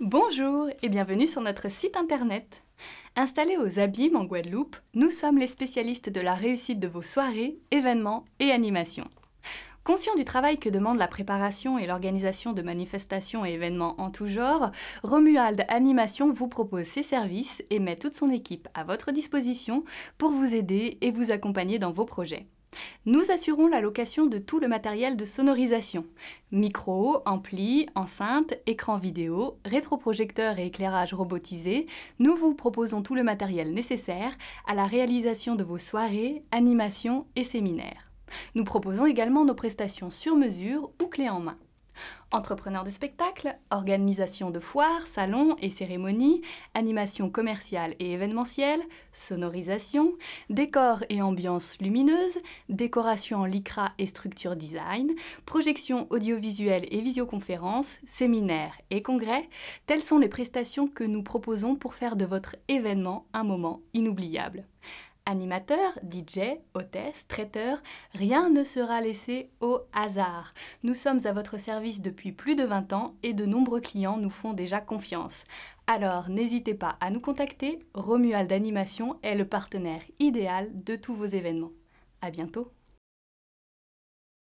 Bonjour et bienvenue sur notre site internet. Installés aux Abîmes en Guadeloupe, nous sommes les spécialistes de la réussite de vos soirées, événements et animations. Conscient du travail que demande la préparation et l'organisation de manifestations et événements en tout genre, Romuald Animation vous propose ses services et met toute son équipe à votre disposition pour vous aider et vous accompagner dans vos projets. Nous assurons la location de tout le matériel de sonorisation micro, ampli, enceinte, écran vidéo, rétroprojecteur et éclairage robotisé. Nous vous proposons tout le matériel nécessaire à la réalisation de vos soirées, animations et séminaires. Nous proposons également nos prestations sur mesure ou clés en main. Entrepreneurs de spectacle, organisation de foires, salons et cérémonies, animation commerciale et événementielle, sonorisation, décors et ambiance lumineuse, décoration en lycra et structure design, projection audiovisuelle et visioconférence, séminaires et congrès, telles sont les prestations que nous proposons pour faire de votre événement un moment inoubliable. Animateur, DJ, hôtesse, traiteur, rien ne sera laissé au hasard. Nous sommes à votre service depuis plus de 20 ans et de nombreux clients nous font déjà confiance. Alors n'hésitez pas à nous contacter, Romuald Animation est le partenaire idéal de tous vos événements. A bientôt